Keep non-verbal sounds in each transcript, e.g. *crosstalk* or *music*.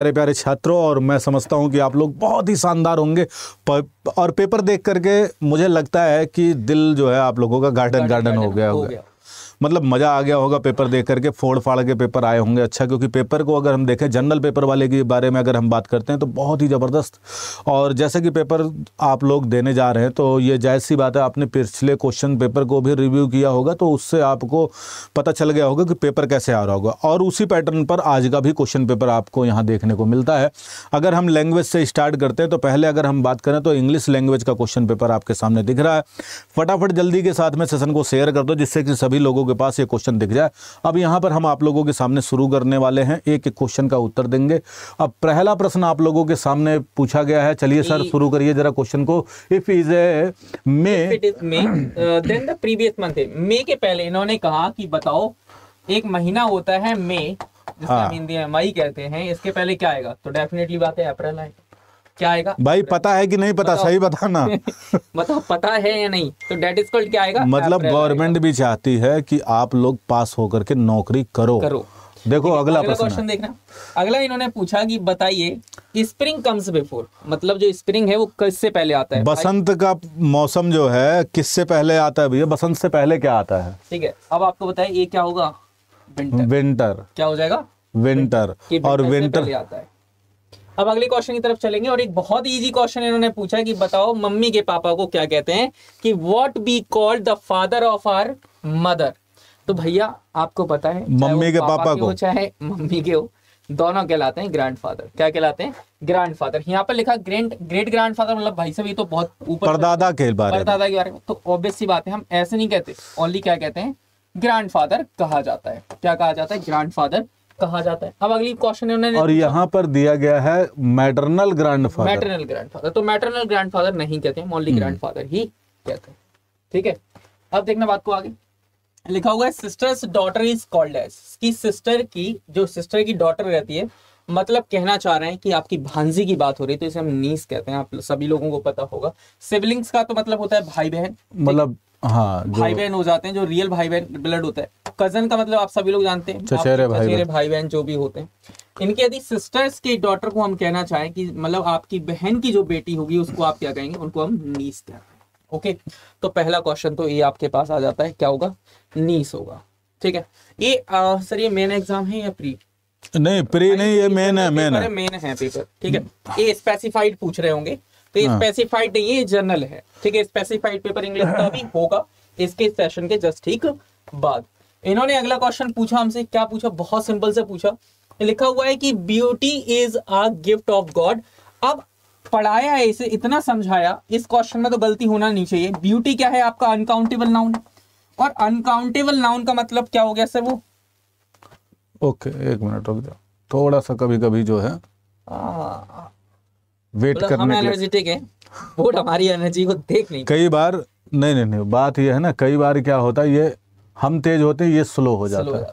प्यारे प्यारे छात्रों और मैं समझता हूँ कि आप लोग बहुत ही शानदार होंगे और पेपर देख करके मुझे लगता है कि दिल जो है आप लोगों का गार्डन गार्डन, गार्डन हो गया होगा मतलब मज़ा आ गया होगा पेपर देख करके फोड़ फाड़ के पेपर आए होंगे अच्छा क्योंकि पेपर को अगर हम देखें जनरल पेपर वाले के बारे में अगर हम बात करते हैं तो बहुत ही ज़बरदस्त और जैसे कि पेपर आप लोग देने जा रहे हैं तो ये जायज़ सी बात है आपने पिछले क्वेश्चन पेपर को भी रिव्यू किया होगा तो उससे आपको पता चल गया होगा कि पेपर कैसे आ रहा होगा और उसी पैटर्न पर आज का भी क्वेश्चन पेपर आपको यहाँ देखने को मिलता है अगर हम लैंग्वेज से स्टार्ट करते हैं तो पहले अगर हम बात करें तो इंग्लिश लैंग्वेज का क्वेश्चन पेपर आपके सामने दिख रहा है फटाफट जल्दी के साथ में सेशन को शेयर कर दो जिससे कि सभी लोगों के पास ये क्वेश्चन दिख जाए अब यहाँ पर हम आप लोगों के सामने शुरू करने वाले हैं एक एक क्वेश्चन का उत्तर देंगे अब पहला प्रश्न आप लोगों के सामने पूछा गया है चलिए सर शुरू करिए जरा क्वेश्चन को if is a May then the previous month May के पहले इन्होंने कहा कि बताओ एक महीना होता है मे जिसका हाँ। हम हिंदी में मई कहते हैं इसके पहले क्या आएगा तो डेफिनेटली बात है अप्रैल आएगा क्या आएगा भाई पता है कि नहीं पता सही सही बताना *laughs* बताओ पता है या नहीं तो डेट इज कॉल्ड क्या आएगा मतलब गवर्नमेंट भी चाहती है कि आप लोग पास होकर के नौकरी करो करो देखो अगला क्वेश्चन देखना अगला इन्होंने पूछा कि बताइए स्प्रिंग कम्स बिफोर मतलब जो स्प्रिंग है वो किससे पहले आता है बसंत का मौसम जो है किससे पहले आता है भैया बसंत से पहले क्या आता है ठीक है अब आपको बताइए ये क्या होगा विंटर विंटर क्या हो जाएगा विंटर और विंटर आता है अब अगले क्वेश्चन की तरफ चलेंगे और एक बहुत इजी क्वेश्चन इन्होंने पूछा कि बताओ मम्मी के पापा को क्या कहते हैं कि what be called the father of our mother तो भैया आपको पता है मम्मी के पापा, पापा को चाहे मम्मी के हो दोनों कहलाते हैं ग्रैंडफादर क्या कहलाते हैं ग्रैंडफादर यहाँ पर लिखा ग्रेट ग्रेट ग्रैंडफादर मतलब भाई सब ये तो बहुत ऊपर दादा के बारे दादा के बारे में तो ऑब्वियस बात है हम ऐसे नहीं कहते ओनली क्या कहते हैं ग्रैंडफादर कहा जाता है क्या कहा जाता है ग्रैंडफादर कहा जाता है अब अगली क्वेश्चन उन्होंने और यहाँ पर दिया गया है मैटरनल फादर मैटरनल फादर तो मैटरनल फादर नहीं कहते हैं ग्रैंड हम्म। फादर ही कहते हैं ठीक है अब देखना बात को आगे लिखा हुआ है sister's daughter is called as की सिस्टर की जो सिस्टर की डॉटर रहती है मतलब कहना चाह रहे हैं कि आपकी भांजी की बात हो रही है तो इसे हम नीस कहते हैं आप सभी लोगों को पता होगा सिबलिंग्स का तो मतलब होता है भाई बहन मतलब हाँ भाई बहन हो जाते हैं जो रियल भाई बहन ब्लड होता है कजन का मतलब आप सभी लोग जानते हैं चचेरे भाई, भाई बहन जो भी होते हैं इनके यदि सिस्टर्स के डॉटर को हम कहना चाहें कि मतलब आपकी बहन की जो बेटी होगी उसको आप क्या कहेंगे उनको हम नीस कहते हैं ओके तो पहला क्वेश्चन तो ये आपके पास आ जाता है क्या होगा नीस होगा ठीक है ये सर ये मेन एग्जाम है या प्री नहीं प्री नहीं ये मेन है मेन है मेन है पेपर ठीक है hmm. ये स्पेसिफाइड पूछ रहे होंगे तो स्पेसिफाइड हाँ। नहीं है जनरल है ठीक है स्पेसिफाइड पेपर इंग्लिश का भी होगा इसके सेशन के जस्ट ठीक बाद इन्होंने अगला क्वेश्चन पूछा हमसे क्या पूछा बहुत सिंपल से पूछा लिखा हुआ है कि beauty is a gift of God अब पढ़ाया है इसे इतना समझाया इस क्वेश्चन में तो गलती होना नहीं चाहिए ब्यूटी क्या है आपका अनकाउंटेबल नाउन और अनकाउंटेबल नाउन का मतलब क्या हो गया सर वो ओके एक मिनट रुक जाओ थोड़ा सा कभी कभी जो है वेट करने एनर्जेटिक है हमारी एनर्जी को देख नहीं कई बार नहीं नहीं नहीं बात यह है ना कई बार क्या होता है ये हम तेज होते हैं ये स्लो हो जाता है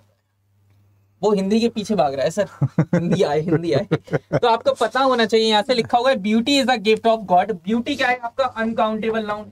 वो हिंदी के पीछे भाग रहा है सर हिंदी आए हिंदी आए तो आपको पता होना चाहिए यहाँ से लिखा हुआ है beauty is a gift of God beauty क्या है आपका अनकाउंटेबल नाउन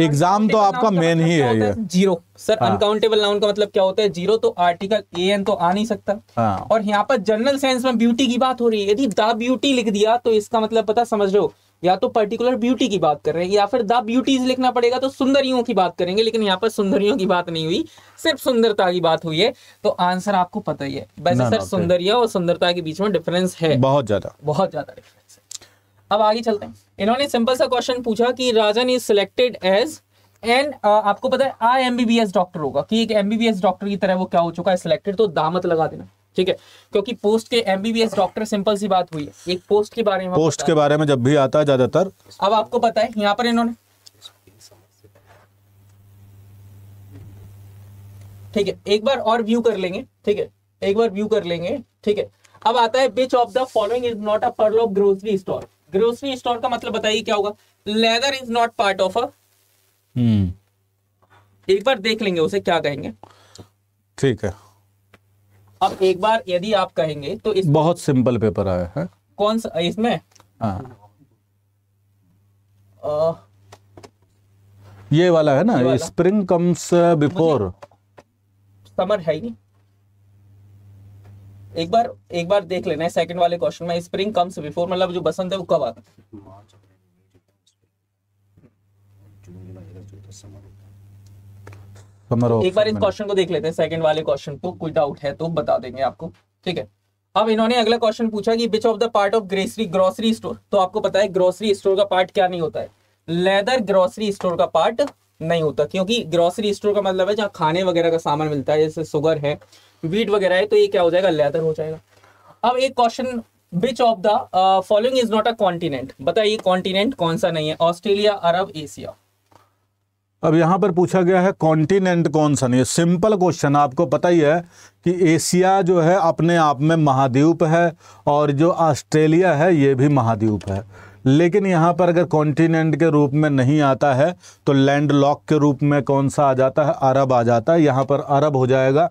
एग्जाम तो आपका मेन मतलब ही है ये जीरो सर अनकाउंटेबल नाउन का मतलब क्या होता है जीरो तो आर्टिकल ए एन तो आ नहीं सकता हाँ। और यहाँ पर जनरल सेंस में ब्यूटी की बात हो रही है यदि द ब्यूटी लिख दिया तो इसका मतलब पता समझ लो या तो पर्टिकुलर ब्यूटी की बात कर रहे हैं या फिर द ब्यूटीज लिखना पड़ेगा तो सुंदरियों की बात करेंगे लेकिन यहाँ पर सुंदरियों की बात नहीं हुई सिर्फ सुंदरता की बात हुई है तो आंसर आपको पता ही है वैसे सर सुंदरिया और सुंदरता के बीच में डिफरेंस है बहुत ज्यादा बहुत ज्यादा डिफरेंस है अब आगे चलते हैं इन्होंने सिंपल सा क्वेश्चन पूछा कि राजन इज सिलेक्टेड एज एंड आपको पता है आई एमबीबीएस डॉक्टर होगा कि एक एमबीबीएस डॉक्टर की तरह वो क्या हो चुका है सिलेक्टेड तो दामत लगा देना ठीक है क्योंकि पोस्ट के एमबीबीएस डॉक्टर सिंपल सी बात हुई है एक पोस्ट के बारे में पोस्ट के बारे में जब भी आता है ज्यादातर अब आपको पता है यहाँ पर इन्होंने ठीक है एक बार और व्यू कर लेंगे ठीक है एक बार व्यू कर लेंगे ठीक है अब आता है which of the following is not a of grocery store grocery store का मतलब बताइए क्या होगा leather is not part of a एक बार देख लेंगे उसे क्या कहेंगे ठीक है अब एक बार यदि आप कहेंगे तो इस बहुत सिंपल पेपर आया है कौन सा इसमें हाँ। ये वाला है ना स्प्रिंग कम्स बिफोर समर है ही नहीं एक बार एक बार देख लेना है सेकंड वाले क्वेश्चन में स्प्रिंग कम्स बिफोर मतलब जो बसंत है वो कब आता है तो एक बार इस क्वेश्चन को देख लेते हैं सेकंड वाले क्वेश्चन को कोई डाउट है तो बता देंगे आपको ठीक है अब इन्होंने अगला क्वेश्चन पूछा कि which of the part of grocery grocery store तो आपको पता है ग्रोसरी स्टोर का पार्ट क्या नहीं होता है लेदर ग्रोसरी स्टोर का पार्ट नहीं होता क्योंकि ग्रोसरी स्टोर का मतलब है जहाँ खाने वगैरह का सामान मिलता है जैसे सुगर है वीट वगैरह है तो ये क्या हो जाएगा लेदर हो जाएगा अब एक question which of the following is not a continent बताइए कॉन्टिनेंट कौन सा नहीं है ऑस्ट्रेलिया अरब एशिया अब यहाँ पर पूछा गया है कॉन्टिनेंट कौन सा नहीं है सिंपल क्वेश्चन आपको पता ही है कि एशिया जो है अपने आप में महाद्वीप है और जो ऑस्ट्रेलिया है ये भी महाद्वीप है लेकिन यहाँ पर अगर कॉन्टिनेंट के रूप में नहीं आता है तो लैंड लॉक के रूप में कौन सा आ जाता है अरब आ जाता है यहाँ पर अरब हो जाएगा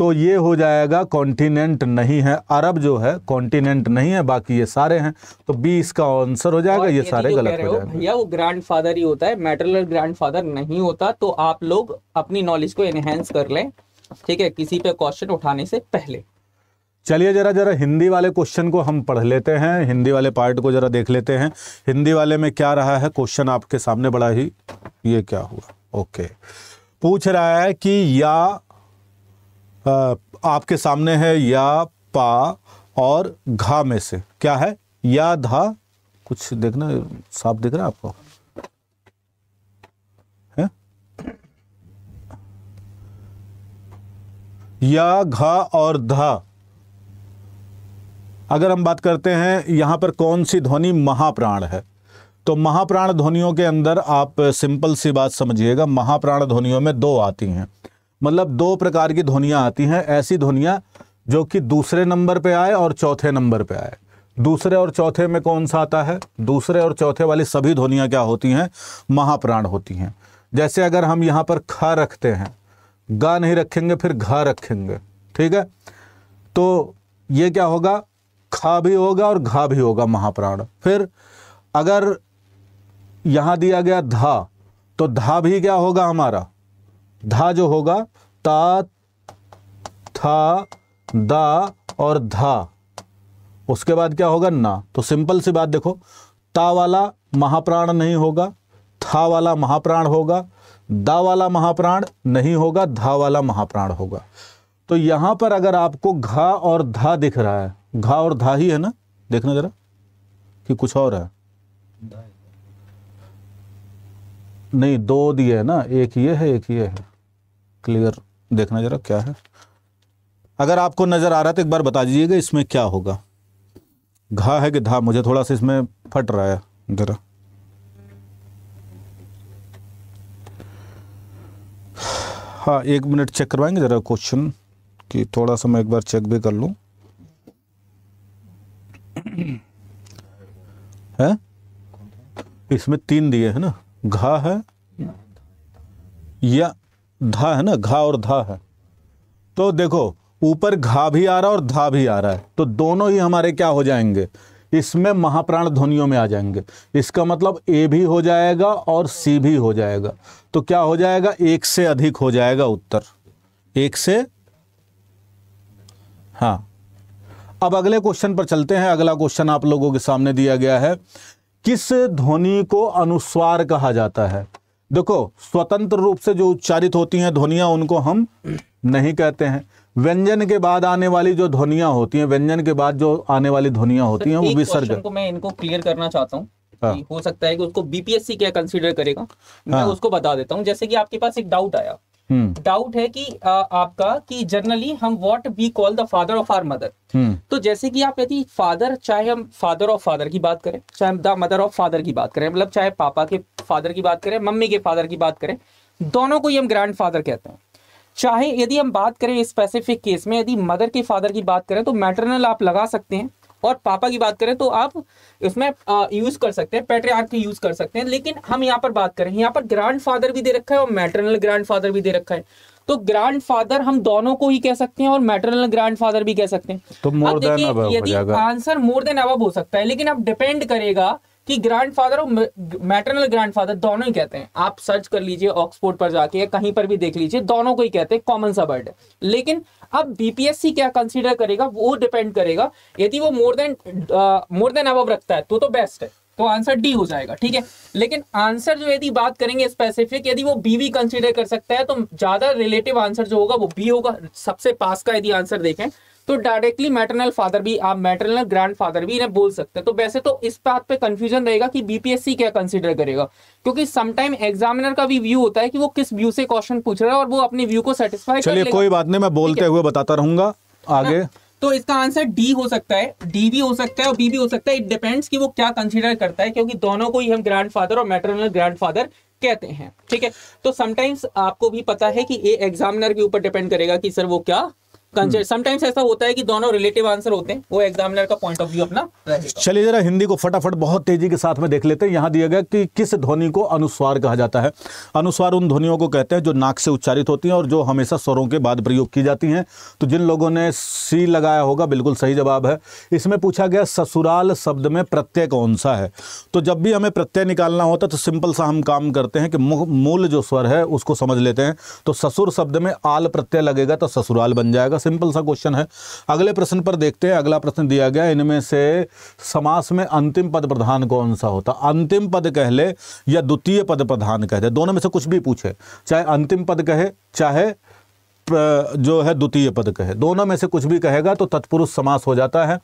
तो ये हो जाएगा कॉन्टिनेंट नहीं है अरब जो है कॉन्टिनेंट नहीं है बाकी ये सारे हैं तो बी इसका आंसर हो जाएगा ये तो सारे गलत हो जाएंगे भैया वो ग्रैंडफादर ही होता है मेटरल ग्रैंडफादर नहीं होता तो आप लोग अपनी नॉलेज को एनहेंस कर लें ठीक है किसी पे क्वेश्चन उठाने से पहले चलिए जरा जरा हिंदी वाले क्वेश्चन को हम पढ़ लेते हैं हिंदी वाले पार्ट को जरा देख लेते हैं हिंदी वाले में क्या रहा है क्वेश्चन आपके सामने बड़ा ही ये क्या हुआ ओके पूछ रहा है कि या आपके सामने है या पा और घा में से क्या है या धा कुछ देखना साफ दिख रहा है आपको है या घा और धा अगर हम बात करते हैं यहां पर कौन सी ध्वनि महाप्राण है तो महाप्राण ध्वनियों के अंदर आप सिंपल सी बात समझिएगा महाप्राण ध्वनियों में दो आती हैं मतलब दो प्रकार की ध्वनियाँ आती हैं ऐसी ध्वनिया जो कि दूसरे नंबर पे आए और चौथे नंबर पे आए दूसरे और चौथे में कौन सा आता है दूसरे और चौथे वाली सभी ध्वनियाँ क्या होती हैं महाप्राण होती हैं जैसे अगर हम यहाँ पर खा रखते हैं ग नहीं रखेंगे फिर घा रखेंगे ठीक है तो ये क्या होगा खा भी होगा और घा भी होगा महाप्राण फिर अगर यहाँ दिया गया धा तो धा भी क्या होगा हमारा धा जो होगा ता था दा और धा उसके बाद क्या होगा ना तो सिंपल सी बात देखो ता वाला महाप्राण नहीं होगा था वाला महाप्राण होगा दा वाला महाप्राण नहीं होगा धा वाला महाप्राण होगा तो यहां पर अगर आपको घा और धा दिख रहा है घा और धा ही है ना देखना जरा कि कुछ और है नहीं दो दिए है ना एक ये है एक ये है क्लियर देखना ज़रा क्या है अगर आपको नज़र आ रहा है तो एक बार बता दीजिएगा इसमें क्या होगा घा है कि धा मुझे थोड़ा सा इसमें फट रहा है ज़रा हाँ एक मिनट चेक करवाएंगे ज़रा क्वेश्चन कि थोड़ा सा मैं एक बार चेक भी कर लू है इसमें तीन दिए है ना घा है या धा है ना घा और धा है तो देखो ऊपर घा भी आ रहा है और धा भी आ रहा है तो दोनों ही हमारे क्या हो जाएंगे इसमें महाप्राण ध्वनियों में आ जाएंगे इसका मतलब ए भी हो जाएगा और सी भी हो जाएगा तो क्या हो जाएगा एक से अधिक हो जाएगा उत्तर एक से हाँ अब अगले क्वेश्चन पर चलते हैं अगला क्वेश्चन आप लोगों के सामने दिया गया है किस ध्वनि को अनुस्वार कहा जाता है देखो स्वतंत्र रूप से जो उच्चारित होती हैं ध्वनियाँ उनको हम नहीं कहते हैं व्यंजन के बाद आने वाली जो ध्वनियाँ होती हैं व्यंजन के बाद जो आने वाली ध्वनियाँ तो होती हैं वो विसर्जन को मैं इनको क्लियर करना चाहता हूँ हाँ। हो सकता है कि उसको बीपीएससी क्या कंसीडर करेगा मैं हाँ। उसको बता देता हूँ जैसे कि आपके पास एक डाउट आया डाउट हम्म। है कि आ, आपका कि जनरली हम what we call the father of our mother तो जैसे कि आप यदि फादर चाहे हम फादर ऑफ फादर की बात करें चाहे द मदर ऑफ फादर की बात करें मतलब चाहे पापा के फादर की बात करें मम्मी के फादर की बात करें दोनों को ही हम ग्रैंड फादर कहते हैं चाहे यदि हम बात करें स्पेसिफिक केस में यदि मदर के फादर की बात करें तो मैटरनल आप लगा सकते हैं और पापा की बात करें तो आप इसमें यूज कर सकते हैं पेट्रियार्क यूज कर सकते हैं लेकिन हम यहाँ पर बात करें यहाँ पर ग्रैंडफादर भी दे रखा है और मैटरनल ग्रैंडफादर भी दे रखा है तो ग्रैंडफादर हम दोनों को ही कह सकते हैं और मैटरनल ग्रैंडफादर भी कह सकते हैं तो मोर देन यदि आंसर मोर देन अब हो सकता है लेकिन अब डिपेंड करेगा कि ग्रैंडफादर और मैटरनल ग्रैंडफादर दोनों ही कहते हैं आप सर्च कर लीजिए ऑक्सफोर्ड पर जाके या कहीं पर भी देख लीजिए दोनों को ही कहते हैं कॉमन सा वर्ड लेकिन अब बीपीएससी क्या कंसीडर करेगा वो डिपेंड करेगा यदि वो मोर देन मोर देन अब रखता है तो तो बेस्ट है तो आंसर डी हो जाएगा ठीक है लेकिन आंसर जो यदि बात करेंगे स्पेसिफिक यदि वो बी भी कंसिडर कर सकता है तो ज्यादा रिलेटिव आंसर जो होगा वो बी होगा सबसे पास का यदि आंसर देखें तो डायरेक्टली मैटरनल फादर भी आप मैटरनल ग्रैंड फादर भी इन्हें बोल सकते हैं तो वैसे तो इस बात पे कंफ्यूजन रहेगा कि बीपीएससी क्या कंसीडर करेगा क्योंकि समटाइम एग्जामिनर का भी व्यू होता है कि वो किस व्यू से क्वेश्चन पूछ रहा है और वो अपने व्यू को सेटिस्फाई चलिए कोई बात नहीं मैं बोलते हुए बताता रहूंगा हाँ। आगे ना? तो इसका आंसर डी हो सकता है डी भी हो सकता है और बी भी हो सकता है इट डिपेंड्स कि वो क्या कंसिडर करता है क्योंकि दोनों को ही हम ग्रैंडफादर और मैटरनल ग्रैंडफादर कहते हैं ठीक है तो समटाइम्स आपको भी पता है कि ए एग्जामिनर के ऊपर डिपेंड करेगा कि सर वो क्या समटाइम्स hmm. ऐसा होता है कि दोनों रिलेटिव आंसर होते हैं वो एग्जामिनर का पॉइंट ऑफ व्यू अपना चलिए जरा हिंदी को फटाफट बहुत तेजी के साथ में देख लेते हैं यहाँ दिया गया कि किस ध्वनि को अनुस्वार कहा जाता है अनुस्वार उन ध्वनियों को कहते हैं जो नाक से उच्चारित होती हैं और जो हमेशा स्वरों के बाद प्रयोग की जाती हैं तो जिन लोगों ने सी लगाया होगा बिल्कुल सही जवाब है इसमें पूछा गया ससुराल शब्द में प्रत्यय कौन सा है तो जब भी हमें प्रत्यय निकालना होता तो सिंपल सा हम काम करते हैं कि मूल जो स्वर है उसको समझ लेते हैं तो ससुर शब्द में आल प्रत्यय लगेगा तो ससुराल बन जाएगा सिंपल सा क्वेश्चन है अगले प्रश्न पर देखते हैं अगला प्रश्न दिया गया इनमें से समास में अंतिम पद प्रधान कौन सा होता अंतिम पद कह ले या द्वितीय पद प्रधान कह दे दोनों में से कुछ भी पूछे चाहे अंतिम पद कहे चाहे जो है द्वितीय पद कहे दोनों में से कुछ भी कहेगा तो तत्पुरुष समास हो जाता है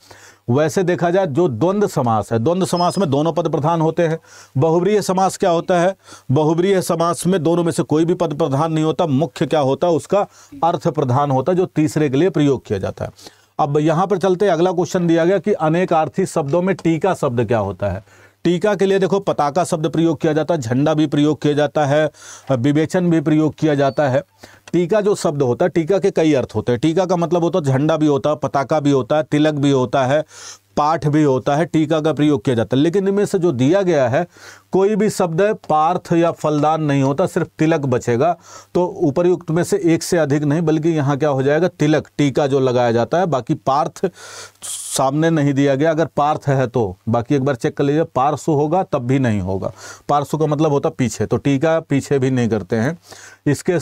वैसे देखा जाए जो द्वंद समास है द्वंद समास में दोनों पद प्रधान होते हैं बहुब्रीय समास क्या होता है बहुब्रीय समास में दोनों में से कोई भी पद प्रधान नहीं होता मुख्य क्या होता है उसका अर्थ प्रधान होता है जो तीसरे के लिए प्रयोग किया जाता है अब यहाँ पर चलते अगला क्वेश्चन दिया गया कि अनेक आर्थिक शब्दों में टीका शब्द क्या होता है टीका के लिए देखो पताका शब्द प्रयोग किया जाता है झंडा भी प्रयोग किया जाता है विवेचन भी प्रयोग किया जाता है टीका जो शब्द होता है टीका के कई अर्थ होते हैं टीका का मतलब होता है झंडा भी होता है पताका भी होता है तिलक भी होता है पाठ भी होता है टीका का प्रयोग किया जाता है लेकिन इनमें से जो दिया गया है कोई भी शब्द पार्थ या फलदान नहीं होता सिर्फ तिलक बचेगा तो उपरयुक्त में से एक से अधिक नहीं बल्कि यहाँ क्या हो जाएगा तिलक टीका जो लगाया जाता है बाकी पार्थ सामने नहीं दिया गया अगर पार्थ है तो बाकी एक बार चेक कर लीजिए पार्श्व होगा तब भी नहीं होगा पार्श्व का मतलब होता पीछे तो टीका पीछे भी नहीं करते हैं इसके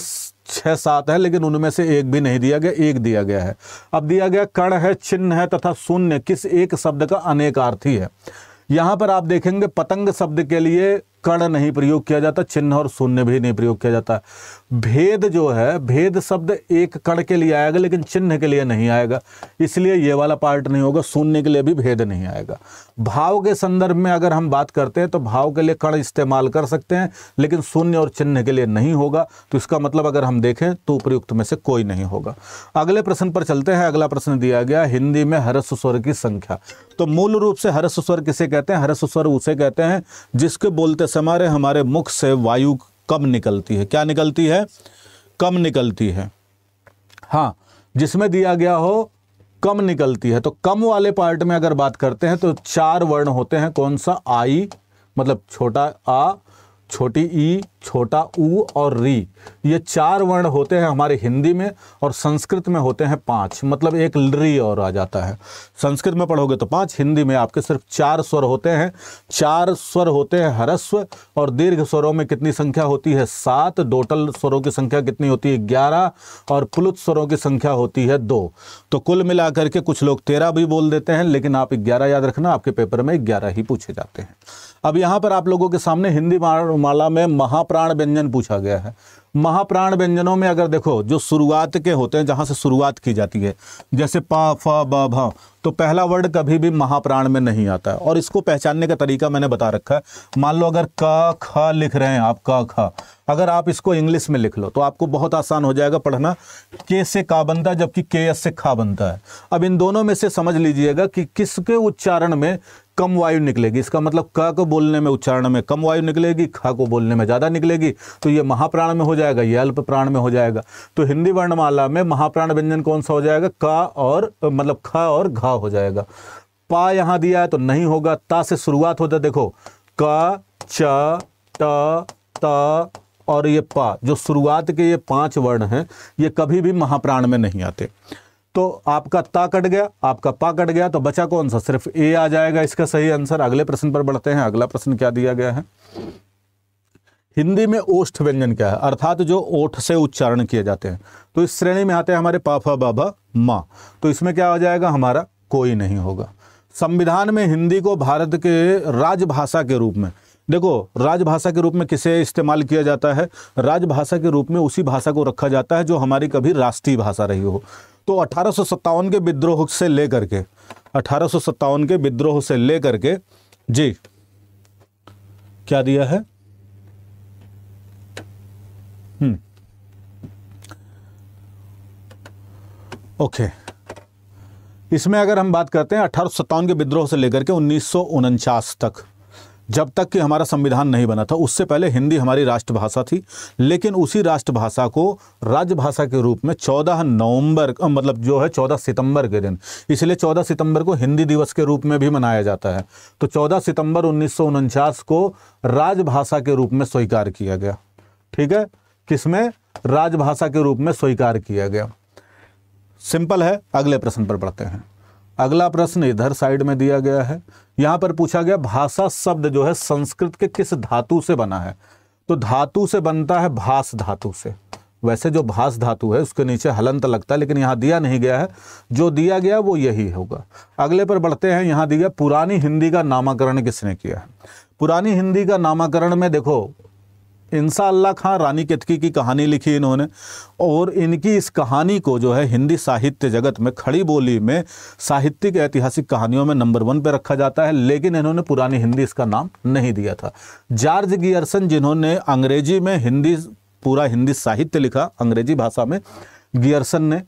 छः सात है लेकिन उनमें से एक भी नहीं दिया गया एक दिया गया है अब दिया गया कण है चिन्ह है तथा शून्य किस एक शब्द का अनेकार्थी है यहाँ पर आप देखेंगे पतंग शब्द के लिए कण नहीं प्रयोग किया जाता चिन्ह और शून्य भी नहीं प्रयोग किया जाता भेद जो है भेद शब्द एक कण के लिए आएगा लेकिन चिन्ह के लिए नहीं आएगा इसलिए ये वाला पार्ट नहीं होगा शून्य के लिए भी भेद नहीं आएगा भाव के संदर्भ में अगर हम बात करते हैं तो भाव के लिए कण इस्तेमाल कर सकते हैं लेकिन शून्य और चिन्ह के लिए नहीं होगा तो इसका मतलब अगर हम देखें तो उपयुक्त में से कोई नहीं होगा अगले प्रश्न पर चलते हैं अगला प्रश्न दिया गया हिंदी में हरस्व स्वर की संख्या तो मूल रूप से हरस्व स्वर किसे कहते हैं हरस्व स्वर उसे कहते हैं जिसके बोलते हमारे हमारे मुख से वायु कम निकलती है क्या निकलती है कम निकलती है हाँ जिसमें दिया गया हो कम निकलती है तो कम वाले पार्ट में अगर बात करते हैं तो चार वर्ण होते हैं कौन सा आई मतलब छोटा आ छोटी ई छोटा ऊ और री ये चार वर्ण होते हैं हमारे हिंदी में और संस्कृत में होते हैं पांच मतलब एक री और आ जाता है संस्कृत में पढ़ोगे तो पांच हिंदी में आपके सिर्फ चार स्वर होते हैं चार स्वर होते हैं हरस्व और दीर्घ स्वरों में कितनी संख्या होती है सात डोटल स्वरों की संख्या कितनी होती है ग्यारह और पुलुत स्वरों की संख्या होती है दो तो कुल मिलाकर के कुछ लोग तेरह भी बोल देते हैं लेकिन आप ग्यारह याद रखना आपके पेपर में ग्यारह ही पूछे जाते हैं अब यहाँ पर आप लोगों के सामने हिंदी माला में महाप्र महाप्राण व्यंजन पूछा गया है महाप्राण व्यंजनों में अगर देखो जो शुरुआत के होते हैं जहां से शुरुआत की जाती है जैसे पा फा बा भा तो पहला वर्ड कभी भी महाप्राण में नहीं आता है और इसको पहचानने का तरीका मैंने बता रखा है मान लो अगर क ख लिख रहे हैं आप क ख अगर आप इसको इंग्लिश में लिख लो तो आपको बहुत आसान हो जाएगा पढ़ना के से का बनता है जबकि के एस से खा बनता है अब इन दोनों में से समझ लीजिएगा कि किसके उच्चारण में कम वायु निकलेगी इसका मतलब क को बोलने में उच्चारण में कम वायु निकलेगी ख को बोलने में ज़्यादा निकलेगी तो ये महाप्राण में हो जाएगा ये अल्प प्राण में हो जाएगा तो हिंदी वर्णमाला में महाप्राण व्यंजन कौन सा हो जाएगा क और मतलब ख और घा हो जाएगा पा यहाँ दिया है तो नहीं होगा ता से शुरुआत होता देखो क च ट त और ये पा जो शुरुआत के ये पांच वर्ण हैं ये कभी भी महाप्राण में नहीं आते तो आपका ता कट गया आपका पा कट गया तो बचा कौन सा सिर्फ ए आ जाएगा इसका सही आंसर अगले प्रश्न पर बढ़ते हैं अगला प्रश्न क्या दिया गया है हिंदी में ओष्ठ व्यंजन क्या है अर्थात जो ओठ से उच्चारण किए जाते हैं तो इस श्रेणी में आते हैं हमारे पाफा बाबा माँ तो इसमें क्या हो जाएगा हमारा कोई नहीं होगा संविधान में हिंदी को भारत के राजभाषा के रूप में देखो राजभाषा के रूप में किसे इस्तेमाल किया जाता है राजभाषा के रूप में उसी भाषा को रखा जाता है जो हमारी कभी राष्ट्रीय भाषा रही हो तो अठारह के विद्रोह से लेकर के अठारह के विद्रोह से लेकर के जी क्या दिया है हम्म। ओके इसमें अगर हम बात करते हैं अठारह के विद्रोह से लेकर के उन्नीस तक जब तक कि हमारा संविधान नहीं बना था उससे पहले हिंदी हमारी राष्ट्रभाषा थी लेकिन उसी राष्ट्रभाषा को राजभाषा के रूप में 14 नवंबर मतलब जो है 14 सितंबर के दिन इसलिए 14 सितंबर को हिंदी दिवस के रूप में भी मनाया जाता है तो 14 सितंबर उन्नीस को राजभाषा के रूप में स्वीकार किया गया ठीक है किसमें राजभाषा के रूप में स्वीकार किया गया सिंपल है अगले प्रश्न पर बढ़ते हैं अगला प्रश्न इधर साइड में दिया गया है यहां पर पूछा गया भाषा शब्द जो है संस्कृत के किस धातु से बना है तो धातु से बनता है भास धातु से वैसे जो भास धातु है उसके नीचे हलंत लगता है लेकिन यहाँ दिया नहीं गया है जो दिया गया वो यही होगा अगले पर बढ़ते हैं यहाँ दिया पुरानी हिंदी का नामकरण किसने किया है पुरानी हिंदी का नामाकरण में देखो इंसा अल्लाह खां रानी केतकी की कहानी लिखी इन्होंने और इनकी इस कहानी को जो है हिंदी साहित्य जगत में खड़ी बोली में साहित्यिक ऐतिहासिक कहानियों में नंबर वन पे रखा जाता है लेकिन इन्होंने पुरानी हिंदी इसका नाम नहीं दिया था जॉर्ज गियर्सन जिन्होंने अंग्रेजी में हिंदी पूरा हिंदी साहित्य लिखा अंग्रेजी भाषा में गियर्सन ने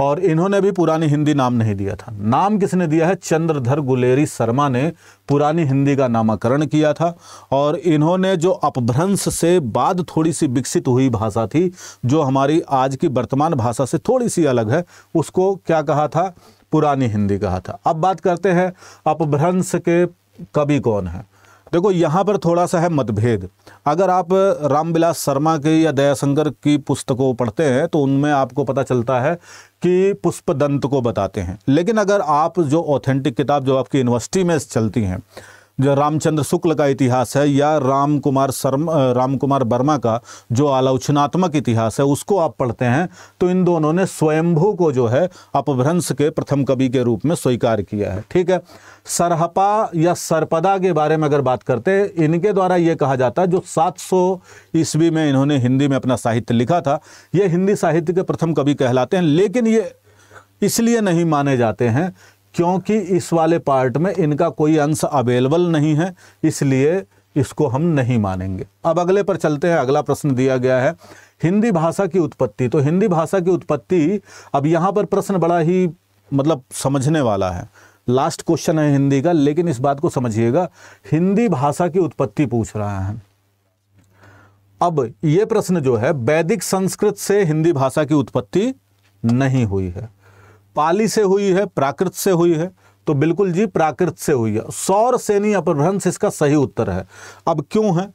और इन्होंने भी पुरानी हिंदी नाम नहीं दिया था नाम किसने दिया है चंद्रधर गुलेरी शर्मा ने पुरानी हिंदी का नामाकरण किया था और इन्होंने जो अपभ्रंश से बाद थोड़ी सी विकसित हुई भाषा थी जो हमारी आज की वर्तमान भाषा से थोड़ी सी अलग है उसको क्या कहा था पुरानी हिंदी कहा था अब बात करते हैं अपभ्रंश के कवि कौन है देखो यहाँ पर थोड़ा सा है मतभेद अगर आप रामविलास शर्मा की या दयाशंकर की पुस्तकों पढ़ते हैं तो उनमें आपको पता चलता है कि पुष्पदंत को बताते हैं लेकिन अगर आप जो ऑथेंटिक किताब जो आपकी यूनिवर्सिटी में चलती हैं जो रामचंद्र शुक्ल का इतिहास है या राम कुमार शर्मा राम कुमार वर्मा का जो आलोचनात्मक इतिहास है उसको आप पढ़ते हैं तो इन दोनों ने स्वयंभू को जो है अपभ्रंश के प्रथम कवि के रूप में स्वीकार किया है ठीक है सरहपा या सरपदा के बारे में अगर बात करते हैं इनके द्वारा ये कहा जाता है जो 700 सौ ईस्वी में इन्होंने हिंदी में अपना साहित्य लिखा था ये हिंदी साहित्य के प्रथम कवि कहलाते हैं लेकिन ये इसलिए नहीं माने जाते हैं क्योंकि इस वाले पार्ट में इनका कोई अंश अवेलेबल नहीं है इसलिए इसको हम नहीं मानेंगे अब अगले पर चलते हैं अगला प्रश्न दिया गया है हिंदी भाषा की उत्पत्ति तो हिंदी भाषा की उत्पत्ति अब यहाँ पर प्रश्न बड़ा ही मतलब समझने वाला है लास्ट क्वेश्चन है हिंदी का लेकिन इस बात को समझिएगा हिंदी भाषा की उत्पत्ति पूछ रहा है अब ये प्रश्न जो है वैदिक संस्कृत से हिंदी भाषा की उत्पत्ति नहीं हुई है पाली से हुई है प्राकृत से हुई है तो बिल्कुल जी प्राकृत से हुई है सौर सेनी अपभ्रंश इसका सही उत्तर है अब क्यों है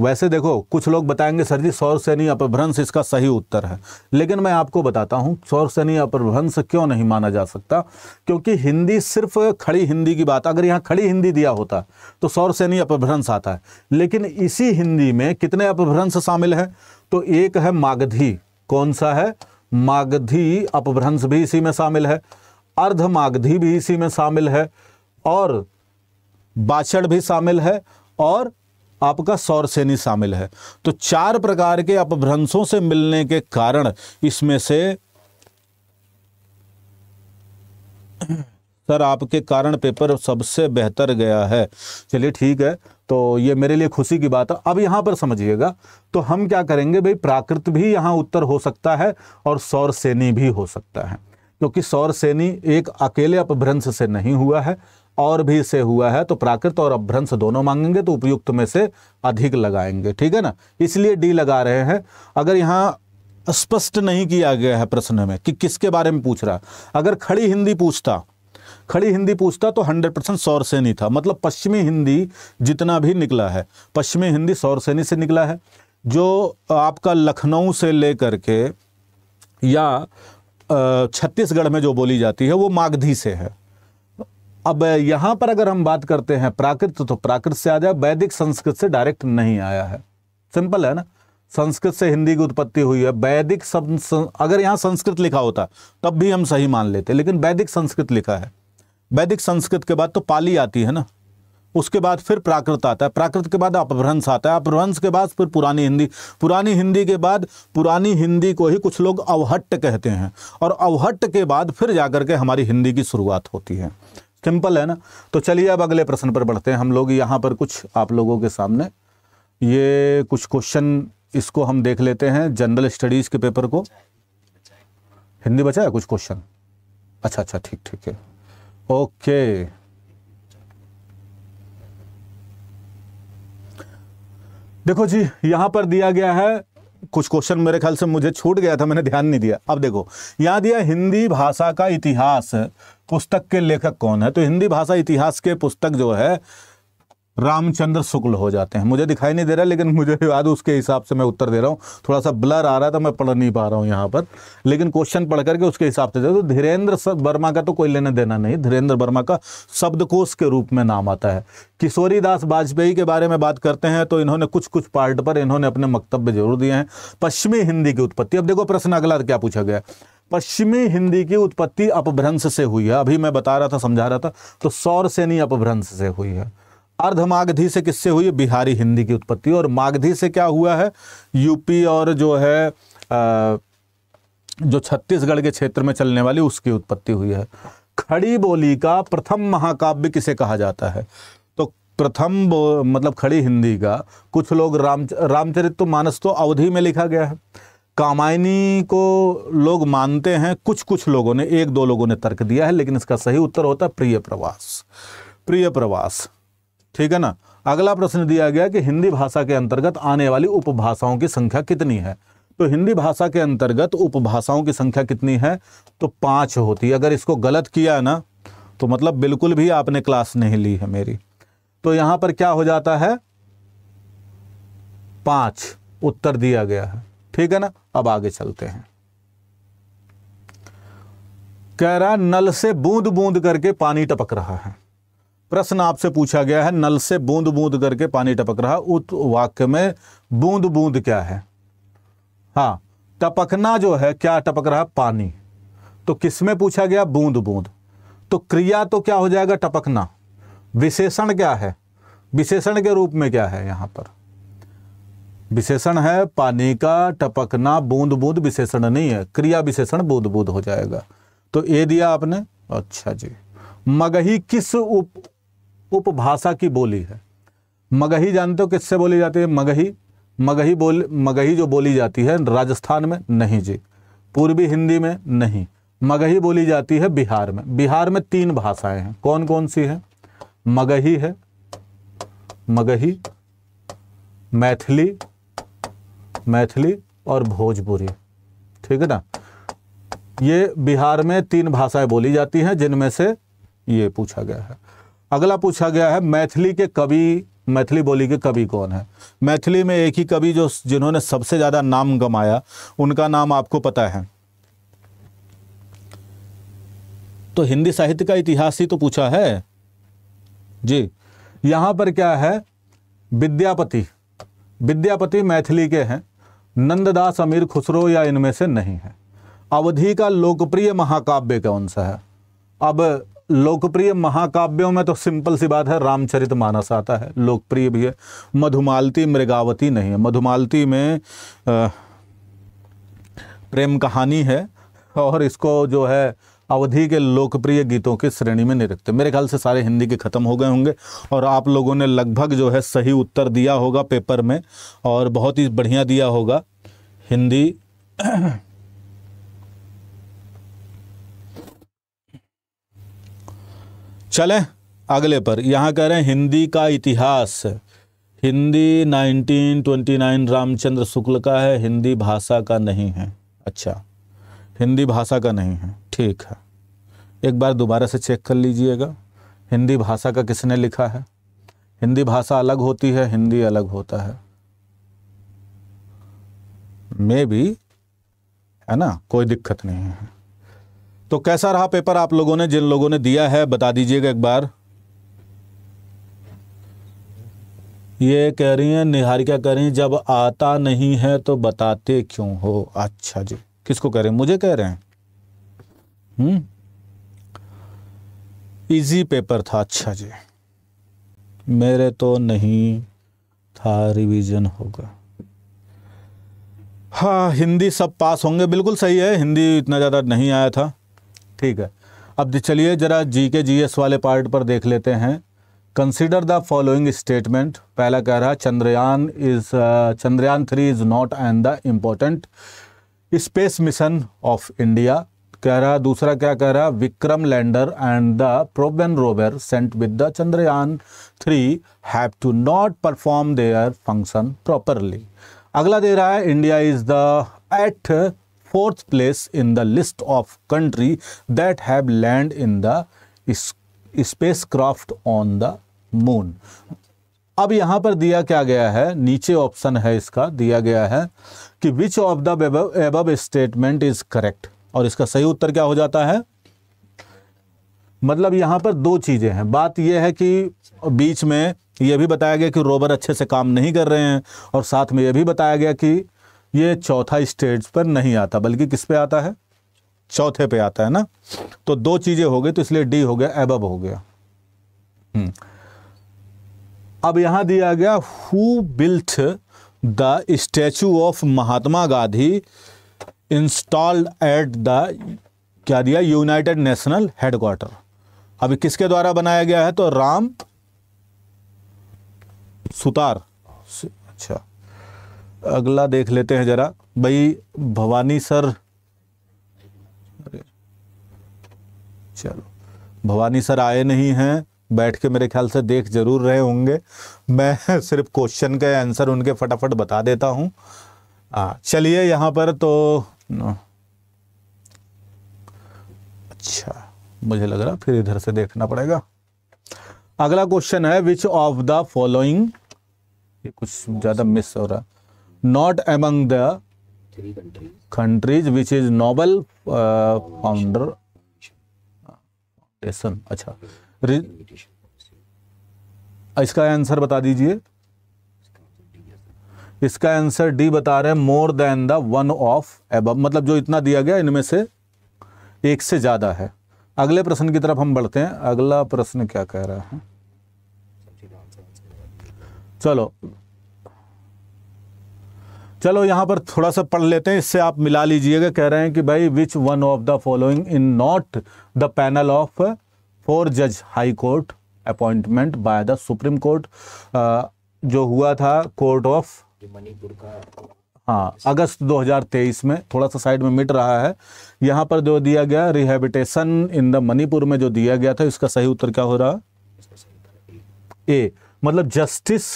वैसे देखो कुछ लोग बताएंगे सर जी सौर सेनी अपभ्रंश इसका सही उत्तर है लेकिन मैं आपको बताता हूँ सौर सेनी अपभ्रंश क्यों नहीं माना जा सकता क्योंकि हिंदी सिर्फ खड़ी हिंदी की बात अगर यहाँ खड़ी हिंदी दिया होता तो सौर सेनी अपभ्रंश आता है लेकिन इसी हिंदी में कितने अपभ्रंश शामिल हैं तो एक है मागधी कौन सा है मागधी अपभ्रंश भी इसी में शामिल है अर्धमागधी भी इसी में शामिल है और बाछड़ भी शामिल है और आपका सौरसेनी शामिल है तो चार प्रकार के अपभ्रंशों से मिलने के कारण इसमें से सर आपके कारण पेपर सबसे बेहतर गया है चलिए ठीक है तो ये मेरे लिए खुशी की बात है अब यहाँ पर समझिएगा तो हम क्या करेंगे भाई प्राकृत भी यहाँ उत्तर हो सकता है और सौर सेनी भी हो सकता है क्योंकि सौर सेनी एक अकेले अपभ्रंश से नहीं हुआ है और भी से हुआ है तो प्राकृत और अभ्रंश दोनों मांगेंगे तो उपयुक्त में से अधिक लगाएंगे ठीक है ना इसलिए डी लगा रहे हैं अगर यहाँ स्पष्ट नहीं किया गया है प्रश्न में कि किसके बारे में पूछ रहा अगर खड़ी हिंदी पूछता खड़ी हिंदी पूछता तो 100 परसेंट सौरसेनी था मतलब पश्चिमी हिंदी जितना भी निकला है पश्चिमी हिंदी सौरसेनी से निकला है जो आपका लखनऊ से लेकर के या छत्तीसगढ़ में जो बोली जाती है वो मागधी से है अब यहाँ पर अगर हम बात करते हैं प्राकृत तो प्राकृत से आ जाए वैदिक संस्कृत से डायरेक्ट नहीं आया है सिंपल है ना संस्कृत से हिंदी की उत्पत्ति हुई है वैदिक अगर यहाँ संस्कृत लिखा होता तब भी हम सही मान लेते लेकिन वैदिक संस्कृत लिखा है वैदिक संस्कृत के बाद तो पाली आती है ना उसके बाद फिर प्राकृत आता है प्राकृत के बाद अपभ्रंश आता है अपभ्रंश के बाद फिर पुरानी हिंदी पुरानी हिंदी के बाद पुरानी हिंदी को ही कुछ लोग अवहट्ट कहते हैं और अवहट्ट के बाद फिर जाकर के हमारी हिंदी की शुरुआत होती है सिंपल है ना तो चलिए अब अगले प्रश्न पर बढ़ते हैं हम लोग यहाँ पर कुछ आप लोगों के सामने ये कुछ क्वेश्चन इसको हम देख लेते हैं जनरल स्टडीज़ के पेपर को हिंदी बचा है कुछ क्वेश्चन अच्छा अच्छा ठीक ठीक है ओके देखो जी यहां पर दिया गया है कुछ क्वेश्चन मेरे ख्याल से मुझे छूट गया था मैंने ध्यान नहीं दिया अब देखो यहां दिया हिंदी भाषा का इतिहास पुस्तक के लेखक कौन है तो हिंदी भाषा इतिहास के पुस्तक जो है रामचंद्र शुक्ल हो जाते हैं मुझे दिखाई नहीं दे रहा लेकिन मुझे याद उसके हिसाब से मैं उत्तर दे रहा हूँ थोड़ा सा ब्लर आ रहा था मैं पढ़ नहीं पा रहा हूँ यहाँ पर लेकिन क्वेश्चन पढ़ करके उसके हिसाब से तो धीरेन्द्र वर्मा का तो कोई लेना देना नहीं धीरेन्द्र वर्मा का शब्दकोश के रूप में नाम आता है किशोरी दास वाजपेयी के बारे में बात करते हैं तो इन्होंने कुछ कुछ पार्ट पर इन्होंने अपने मकतब जरूर दिए हैं पश्चिमी हिंदी की उत्पत्ति अब देखो प्रश्न अगला क्या पूछा गया पश्चिमी हिंदी की उत्पत्ति अपभ्रंश से हुई है अभी मैं बता रहा था समझा रहा था तो सौर सेनी अपभ्रंश से हुई है अर्धमागधी से किससे हुई बिहारी हिंदी की उत्पत्ति और मागधी से क्या हुआ है यूपी और जो है आ, जो छत्तीसगढ़ के क्षेत्र में चलने वाली उसकी उत्पत्ति हुई है खड़ी बोली का प्रथम महाकाव्य किसे कहा जाता है तो प्रथम मतलब खड़ी हिंदी का कुछ लोग राम रामचरित मानस तो अवधि में लिखा गया है कामायनी को लोग मानते हैं कुछ कुछ लोगों ने एक दो लोगों ने तर्क दिया है लेकिन इसका सही उत्तर होता है प्रिय प्रवास प्रिय प्रवास ठीक है ना अगला प्रश्न दिया गया कि हिंदी भाषा के अंतर्गत आने वाली उपभाषाओं की संख्या कितनी है तो हिंदी भाषा के अंतर्गत उपभाषाओं की संख्या कितनी है तो पांच होती है अगर इसको गलत किया ना तो मतलब बिल्कुल भी आपने क्लास नहीं ली है मेरी तो यहां पर क्या हो जाता है पांच उत्तर दिया गया है ठीक है ना अब आगे चलते हैं कह रहा नल से बूंद बूंद करके पानी टपक रहा है प्रश्न आपसे पूछा गया है नल से बूंद बूंद करके पानी टपक रहा उस वाक्य में बूंद बूंद क्या है हाँ टपकना जो है क्या टपक रहा पानी तो किसमें पूछा गया बूंद बूंद तो क्रिया तो क्या हो जाएगा टपकना विशेषण क्या है विशेषण के रूप में क्या है यहां पर विशेषण है पानी का टपकना बूंद बूंद विशेषण नहीं है क्रिया विशेषण बूंद बूंद हो जाएगा तो ये दिया आपने अच्छा जी मगही किस उप उपभाषा की बोली है मगही जानते हो किससे बोली जाती है मगही मगही बोल मगही जो बोली जाती है राजस्थान में नहीं जी पूर्वी हिंदी में नहीं मगही बोली जाती है बिहार में बिहार में तीन भाषाएं हैं कौन कौन सी है मगही है मगही मैथिली मैथिली और भोजपुरी ठीक है ना ये बिहार में तीन भाषाएं बोली जाती हैं जिनमें से ये पूछा गया है अगला पूछा गया है मैथिली के कवि मैथिली बोली के कवि कौन है मैथिली में एक ही कवि जो जिन्होंने सबसे ज़्यादा नाम गमाया उनका नाम आपको पता है तो हिंदी साहित्य का इतिहास ही तो पूछा है जी यहां पर क्या है विद्यापति विद्यापति मैथिली के हैं नंददास अमीर खुसरो या इनमें से नहीं है अवधि का लोकप्रिय महाकाव्य कौन सा है अब लोकप्रिय महाकाव्यों में तो सिंपल सी बात है रामचरित मानस आता है लोकप्रिय भी है मधुमालती मृगावती नहीं है मधुमालती में प्रेम कहानी है और इसको जो है अवधि के लोकप्रिय गीतों की श्रेणी में नहीं रखते मेरे ख्याल से सारे हिंदी के ख़त्म हो गए होंगे और आप लोगों ने लगभग जो है सही उत्तर दिया होगा पेपर में और बहुत ही बढ़िया दिया होगा हिंदी चले अगले पर यहाँ कह रहे हैं हिंदी का इतिहास हिंदी 1929 रामचंद्र शुक्ल का है हिंदी भाषा का नहीं है अच्छा हिंदी भाषा का नहीं है ठीक है एक बार दोबारा से चेक कर लीजिएगा हिंदी भाषा का किसने लिखा है हिंदी भाषा अलग होती है हिंदी अलग होता है मे भी है ना कोई दिक्कत नहीं है तो कैसा रहा पेपर आप लोगों ने जिन लोगों ने दिया है बता दीजिएगा एक बार ये कह रही हैं निहारिका कह रही हैं जब आता नहीं है तो बताते क्यों हो अच्छा जी किसको कह रहे हैं मुझे कह रहे हैं हम्म इजी पेपर था अच्छा जी मेरे तो नहीं था रिवीजन होगा हाँ हिंदी सब पास होंगे बिल्कुल सही है हिंदी इतना ज़्यादा नहीं आया था ठीक है अब चलिए जरा जी के जी एस वाले पार्ट पर देख लेते हैं कंसिडर द फॉलोइंग स्टेटमेंट पहला कह रहा Chandrayaan is uh, Chandrayaan three is not an the important space mission of India कह रहा दूसरा क्या कह रहा Vikram lander and the Pragyan rover sent with the Chandrayaan three have to not perform their function properly अगला दे रहा है India is the at fourth place in the list of country that have land in the spacecraft on the moon अब यहां पर दिया क्या गया है नीचे ऑप्शन है इसका दिया गया है कि which of the above statement is correct और इसका सही उत्तर क्या हो जाता है मतलब यहां पर दो चीज़ें हैं बात यह है कि बीच में यह भी बताया गया कि रोबर अच्छे से काम नहीं कर रहे हैं और साथ में यह भी बताया गया कि ये चौथा स्टेज पर नहीं आता बल्कि किस पे आता है चौथे पे आता है ना तो दो चीज़ें हो गई तो इसलिए डी हो गया एबब हो गया हम्म। अब यहां दिया गया who built the statue of Mahatma Gandhi installed at the क्या दिया यूनाइटेड नेशनल हेडक्वार्टर अभी किसके द्वारा बनाया गया है तो राम सुतार अच्छा अगला देख लेते हैं ज़रा भाई भवानी सर चलो भवानी सर आए नहीं हैं बैठ के मेरे ख्याल से देख जरूर रहे होंगे मैं *laughs* सिर्फ क्वेश्चन के आंसर उनके फटाफट बता देता हूं हाँ चलिए यहाँ पर तो अच्छा मुझे लग रहा फिर इधर से देखना पड़ेगा अगला क्वेश्चन है विच ऑफ द फॉलोइंग ये कुछ ज़्यादा मिस हो रहा है not among the three countries, countries which is Nobel uh, founder uh, foundation. अच्छा इसका आंसर बता दीजिए इसका आंसर डी बता रहे हैं more than the one of above मतलब जो इतना दिया गया इनमें से एक से ज़्यादा है अगले प्रश्न की तरफ हम बढ़ते हैं अगला प्रश्न क्या कह रहा है चलो चलो यहाँ पर थोड़ा सा पढ़ लेते हैं इससे आप मिला लीजिएगा कह रहे हैं कि भाई which one of the following in not the panel of four जज high court appointment by the supreme court जो हुआ था कोर्ट ऑफ मणिपुर का हाँ अगस्त 2023 में थोड़ा सा साइड में मिट रहा है यहाँ पर जो दिया गया रिहेबिटेशन इन द मणिपुर में जो दिया गया था इसका सही उत्तर क्या हो रहा ए मतलब जस्टिस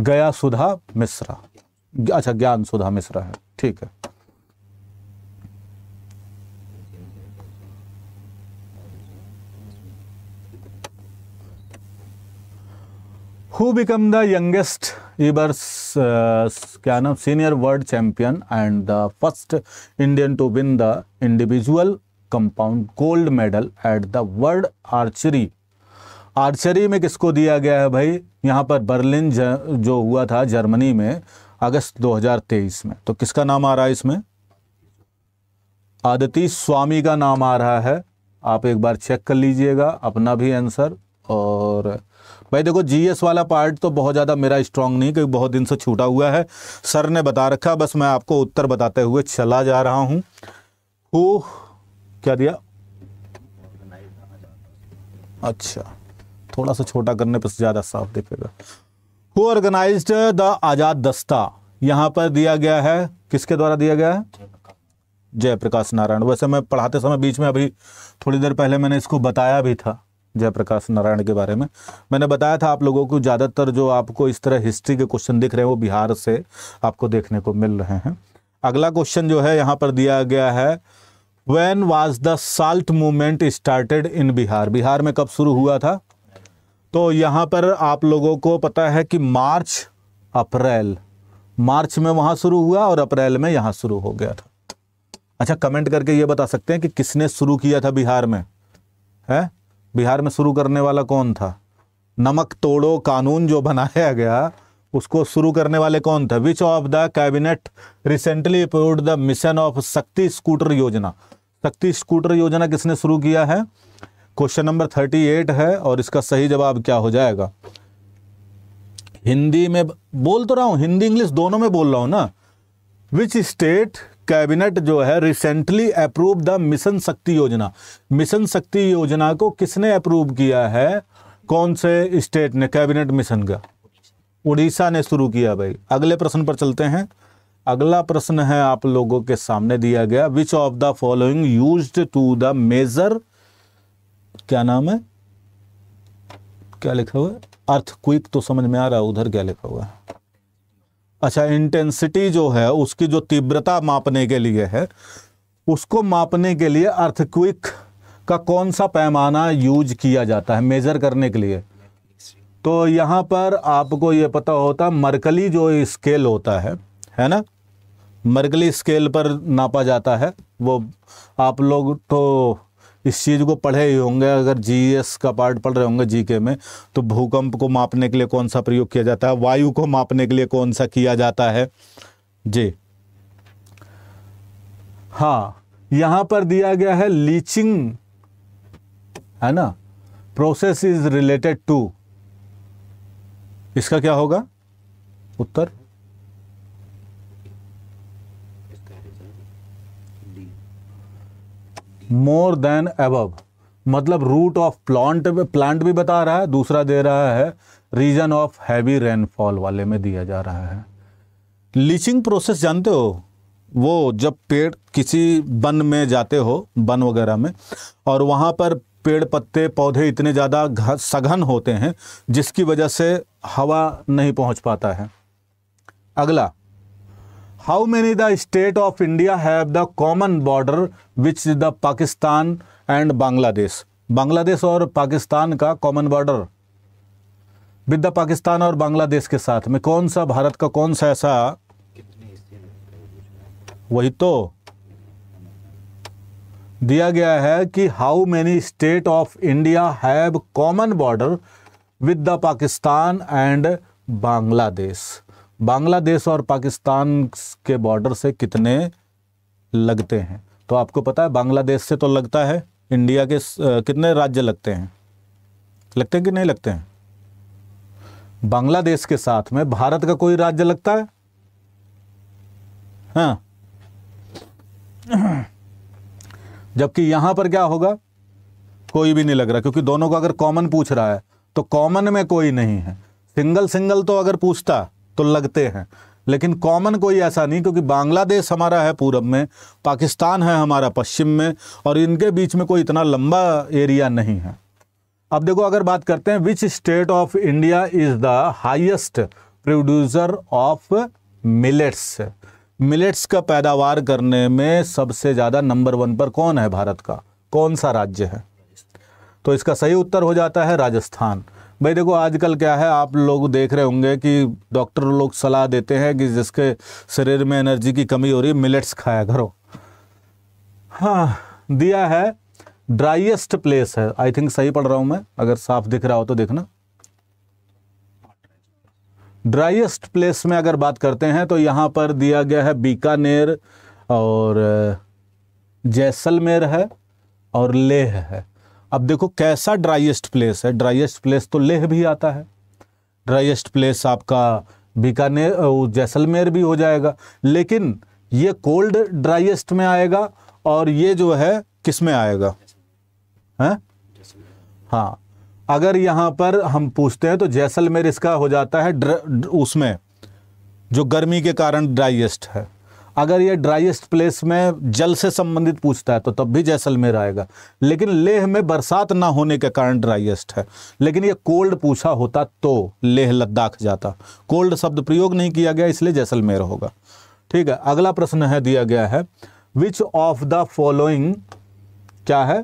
गया सुधा मिश्रा अच्छा ज्ञान सुधा मिश्रा है ठीक है who become the youngest ever क्या नाम senior world champion and the first Indian to win the individual compound gold medal at the world archery archery में किसको दिया गया है भाई यहाँ पर बर्लिन जो हुआ था जर्मनी में अगस्त 2023 में तो किसका नाम आ रहा है इसमें आदिति स्वामी का नाम आ रहा है आप एक बार चेक कर लीजिएगा अपना भी आंसर और भाई देखो जीएस वाला पार्ट तो बहुत ज़्यादा मेरा स्ट्रांग नहीं क्योंकि बहुत दिन से छूटा हुआ है सर ने बता रखा बस मैं आपको उत्तर बताते हुए चला जा रहा हूँ हो क्या दिया अच्छा थोड़ा सा छोटा करने पर ज़्यादा साफ दिखेगा हु ऑर्गेनाइज द आज़ाद दस्ता यहाँ पर दिया गया है किसके द्वारा दिया गया है जयप्रकाश नारायण वैसे मैं पढ़ाते समय बीच में अभी थोड़ी देर पहले मैंने इसको बताया भी था जयप्रकाश नारायण के बारे में मैंने बताया था आप लोगों को ज़्यादातर जो आपको इस तरह हिस्ट्री के क्वेश्चन दिख रहे हैं वो बिहार से आपको देखने को मिल रहे हैं अगला क्वेश्चन जो है यहाँ पर दिया गया है when was the salt movement started in Bihar Bihar में कब शुरू हुआ था तो यहाँ पर आप लोगों को पता है कि मार्च अप्रैल मार्च में वहाँ शुरू हुआ और अप्रैल में यहाँ शुरू हो गया था अच्छा कमेंट करके ये बता सकते हैं कि किसने शुरू किया था बिहार में है बिहार में शुरू करने वाला कौन था नमक तोड़ो कानून जो बनाया गया उसको शुरू करने वाले कौन थे which of the cabinet recently approved the mission of Shakti scooter योजना शक्ति स्कूटर योजना किसने शुरू किया है क्वेश्चन नंबर थर्टी एट है और इसका सही जवाब क्या हो जाएगा हिंदी में बोल तो रहा हूं हिंदी इंग्लिश दोनों में बोल रहा हूं ना विच स्टेट कैबिनेट जो है रिसेंटली अप्रूव द मिशन शक्ति योजना मिशन शक्ति योजना को किसने अप्रूव किया है कौन से स्टेट ने कैबिनेट मिशन का उड़ीसा ने शुरू किया भाई अगले प्रश्न पर चलते हैं अगला प्रश्न है आप लोगों के सामने दिया गया which of the following use to the major क्या नाम है क्या लिखा हुआ है अर्थ क्विक तो समझ में आ रहा है उधर क्या लिखा हुआ है अच्छा इंटेंसिटी जो है उसकी जो तीव्रता मापने के लिए है उसको मापने के लिए अर्थक्विक का कौन सा पैमाना यूज किया जाता है मेजर करने के लिए तो यहां पर आपको यह पता होता मरकली जो स्केल होता है है ना मरकली स्केल पर नापा जाता है वो आप लोग तो इस चीज़ को पढ़े ही होंगे अगर जीएस का पार्ट पढ़ रहे होंगे जीके में तो भूकंप को मापने के लिए कौन सा प्रयोग किया जाता है वायु को मापने के लिए कौन सा किया जाता है जी हाँ यहाँ पर दिया गया है लीचिंग है ना प्रोसेस इज रिलेटेड टू इसका क्या होगा उत्तर मोर देन एबव मतलब रूट ऑफ प्लांट प्लांट भी बता रहा है दूसरा दे रहा है रीजन ऑफ हैवी रेनफॉल वाले में दिया जा रहा है लीचिंग प्रोसेस जानते हो वो जब पेड़ किसी वन में जाते हो वन वगैरह में और वहाँ पर पेड़ पत्ते पौधे इतने ज़्यादा सघन होते हैं जिसकी वजह से हवा नहीं पहुँच पाता है अगला how many the state of India have the common border which is the Pakistan and Bangladesh Bangladesh और पाकिस्तान का common border with the Pakistan और बांग्लादेश के साथ में कौन सा भारत का कौन सा ऐसा वही तो दिया गया है कि how many state of India have common border with the Pakistan and Bangladesh Bangladesh और पाकिस्तान के बॉर्डर से कितने लगते हैं तो आपको पता है बांग्लादेश से तो लगता है इंडिया के कितने राज्य लगते हैं लगते हैं कि नहीं लगते हैं बांग्लादेश के साथ में भारत का कोई राज्य लगता है हाँ जबकि यहां पर क्या होगा कोई भी नहीं लग रहा क्योंकि दोनों का अगर कॉमन पूछ रहा है तो कॉमन में कोई नहीं है सिंगल सिंगल तो अगर पूछता तो लगते हैं लेकिन कॉमन कोई ऐसा नहीं क्योंकि बांग्लादेश हमारा है पूरब में पाकिस्तान है हमारा पश्चिम में और इनके बीच में कोई इतना लंबा एरिया नहीं है अब देखो अगर बात करते हैं which state of India is the highest producer of millets millets का पैदावार करने में सबसे ज़्यादा नंबर वन पर कौन है भारत का कौन सा राज्य है तो इसका सही उत्तर हो जाता है राजस्थान भाई देखो आजकल क्या है आप लोग देख रहे होंगे कि डॉक्टर लोग सलाह देते हैं कि जिसके शरीर में एनर्जी की कमी हो रही है मिलेट्स खाया करो हाँ दिया है ड्राइएस्ट प्लेस है आई थिंक सही पढ़ रहा हूं मैं अगर साफ दिख रहा हो तो देखना ड्राइएस्ट प्लेस में अगर बात करते हैं तो यहाँ पर दिया गया है बीकानेर और जैसलमेर है और लेह है अब देखो कैसा ड्राइएस्ट प्लेस है ड्राइएस्ट प्लेस तो लेह भी आता है ड्राइएस्ट प्लेस आपका बीकानेर जैसलमेर भी हो जाएगा लेकिन ये कोल्ड ड्राइएस्ट में आएगा और ये जो है किस में आएगा है हाँ अगर यहाँ पर हम पूछते हैं तो जैसलमेर इसका हो जाता है उसमें जो गर्मी के कारण ड्राइएस्ट है अगर ये ड्राइस्ट प्लेस में जल से संबंधित पूछता है तो तब भी जैसलमेर आएगा लेकिन लेह में बरसात ना होने के कारण ड्राइस्ट है लेकिन ये कोल्ड पूछा होता तो लेह लद्दाख जाता कोल्ड शब्द प्रयोग नहीं किया गया इसलिए जैसलमेर होगा ठीक है अगला प्रश्न है दिया गया है विच ऑफ द फॉलोइंग क्या है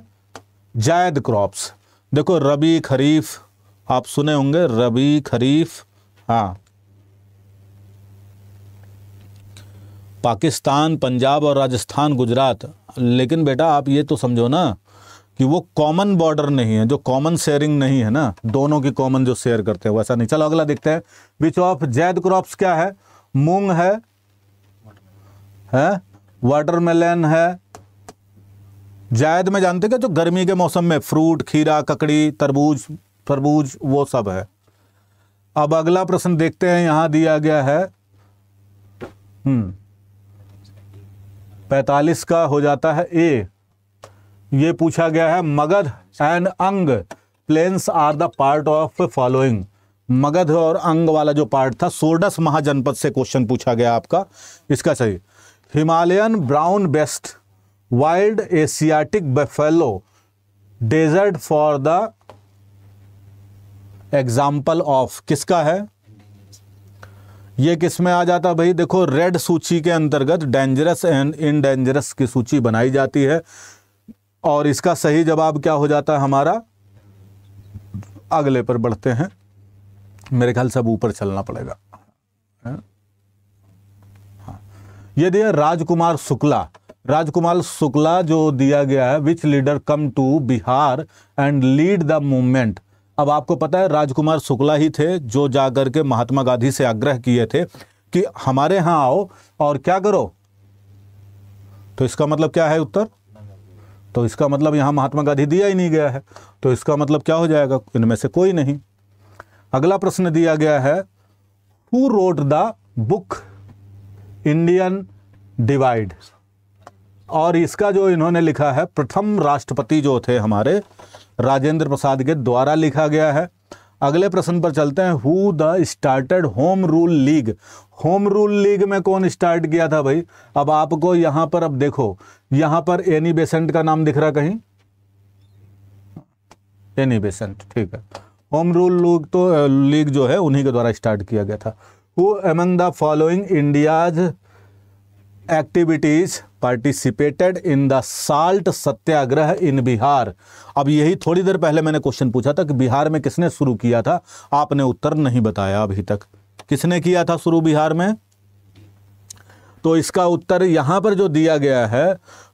जायद क्रॉप्स देखो रबी खरीफ आप सुने होंगे रबी खरीफ हाँ पाकिस्तान पंजाब और राजस्थान गुजरात लेकिन बेटा आप ये तो समझो ना कि वो कॉमन बॉर्डर नहीं है जो कॉमन शेयरिंग नहीं है ना दोनों की कॉमन जो शेयर करते हैं वैसा नहीं चलो अगला देखते हैं विच ऑफ जैद क्रॉप्स क्या है मूंग है है वाटरमेलन है जायद में जानते क्या जो गर्मी के मौसम में फ्रूट खीरा ककड़ी तरबूज तरबूज वो सब है अब अगला प्रश्न देखते हैं यहां दिया गया है हम्म पैतालीस का हो जाता है ए ये पूछा गया है Magadh and Anga plains are the part of following Magadh और अंग वाला जो पार्ट था सोडस महाजनपद से क्वेश्चन पूछा गया आपका इसका सही Himalayan brown best wild Asiatic buffalo desert for the example of किसका है ये किस में आ जाता भाई देखो रेड सूची के अंतर्गत डेंजरस एंड इन डेंजरस की सूची बनाई जाती है और इसका सही जवाब क्या हो जाता है हमारा अगले पर बढ़ते हैं मेरे ख्याल सब ऊपर चलना पड़ेगा हाँ। ये दिया राजकुमार शुक्ला राजकुमार शुक्ला जो दिया गया है which leader come to Bihar and lead the movement अब आपको पता है राजकुमार शुक्ला ही थे जो जाकर के महात्मा गांधी से आग्रह किए थे कि हमारे यहां आओ और क्या करो तो इसका मतलब क्या है उत्तर तो इसका मतलब यहां महात्मा गांधी दिया ही नहीं गया है तो इसका मतलब क्या हो जाएगा इनमें से कोई नहीं अगला प्रश्न दिया गया है who wrote the book Indian divide और इसका जो इन्होंने लिखा है प्रथम राष्ट्रपति जो थे हमारे राजेंद्र प्रसाद के द्वारा लिखा गया है अगले प्रश्न पर चलते हैं who the started home rule league home rule league में कौन स्टार्ट किया था भाई अब आपको यहां पर अब देखो यहां पर एनी बेसेंट का नाम दिख रहा कहीं एनी बेसेंट ठीक है होम रूल लीग तो लीग जो है उन्हीं के द्वारा स्टार्ट किया गया था who among the following India's activities participated in the salt Satyagraha in Bihar अब यही थोड़ी देर पहले मैंने क्वेश्चन पूछा था कि बिहार में किसने शुरू किया था आपने उत्तर नहीं बताया अभी तक किसने किया था शुरू बिहार में तो इसका उत्तर यहां पर जो दिया गया है